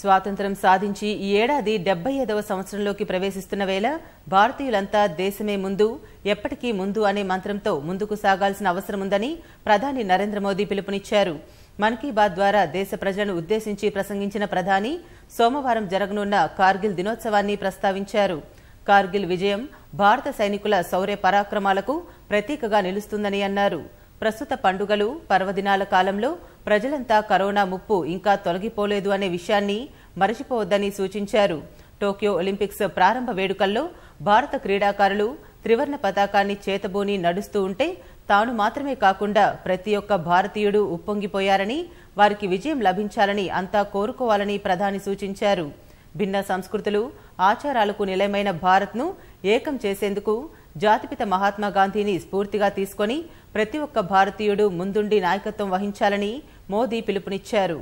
స్వాతంత్ర్యం సాధించి ఈ ఏడాది డెబ్బై ఐదవ సంవత్సరంలోకి ప్రవేశిస్తున్న వేళ భారతీయులంతా దేశమే ముందు ఎప్పటికీ ముందు అనే మంత్రంతో ముందుకు సాగాల్సిన అవసరం ఉందని ప్రధాని నరేంద్ర మోదీ పిలుపునిచ్చారు మన్ కీ బాత్ ద్వారా దేశ ప్రజలను ఉద్దేశించి ప్రసంగించిన ప్రధాని సోమవారం జరగనున్న కార్గిల్ దినోత్సవాన్ని ప్రస్తావించారు కార్గిల్ విజయం భారత సైనికుల శౌర్య పరాక్రమాలకు ప్రతీకగా నిలుస్తుందని అన్నారు ప్రస్తుత పండుగలు పర్వదినాల కాలంలో ప్రజలంతా కరోనా ముప్పు ఇంకా తొలగిపోలేదు అనే విషయాన్ని మరచిపోవద్దని సూచించారు టోక్యో ఒలింపిక్స్ ప్రారంభ వేడుకల్లో భారత క్రీడాకారులు త్రివర్ణ పతాకాన్ని చేతబూని నడుస్తూ ఉంటే తాను మాత్రమే కాకుండా ప్రతి ఒక్క భారతీయుడు ఉప్పొంగిపోయారని వారికి విజయం లభించాలని అంతా కోరుకోవాలని ప్రధాని సూచించారు భిన్న సంస్కృతులు ఆచారాలకు నిలయమైన భారత్ను ఏకం చేసేందుకు జాతిపిత మహాత్మా గాంధీని స్ఫూర్తిగా తీసుకొని प्रति भारतीय భారతీయుడు नायकत्व నాయకత్వం వహించాలని मोदी పిలుపునిచ్చారు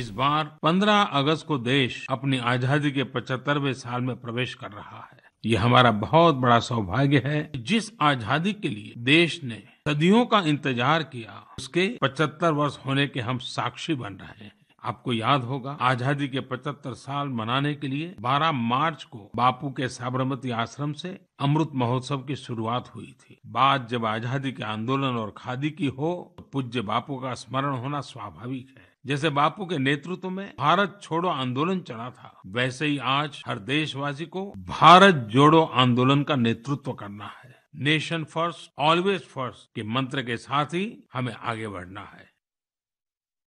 इस बार 15 अगस्त को देश अपनी आजादी के 75वें साल में प्रवेश कर रहा है ये हमारा बहुत बड़ा सौभाग्य है जिस आजादी के लिए देश ने सदियों का इंतजार किया उसके 75 वर्ष होने के हम साक्षी बन रहे हैं आपको याद होगा आजादी के 75 साल मनाने के लिए 12 मार्च को बापू के साबरमती आश्रम से अमृत महोत्सव की शुरुआत हुई थी बात जब आजादी के आंदोलन और खादी की हो तो पूज्य बापू का स्मरण होना स्वाभाविक है जैसे बापू के नेतृत्व में भारत छोड़ो आंदोलन चला था वैसे ही आज हर देशवासी को भारत जोड़ो आंदोलन का नेतृत्व करना है नेशन फर्स्ट ऑलवेज फर्स्ट के मंत्र के साथ ही हमें आगे बढ़ना है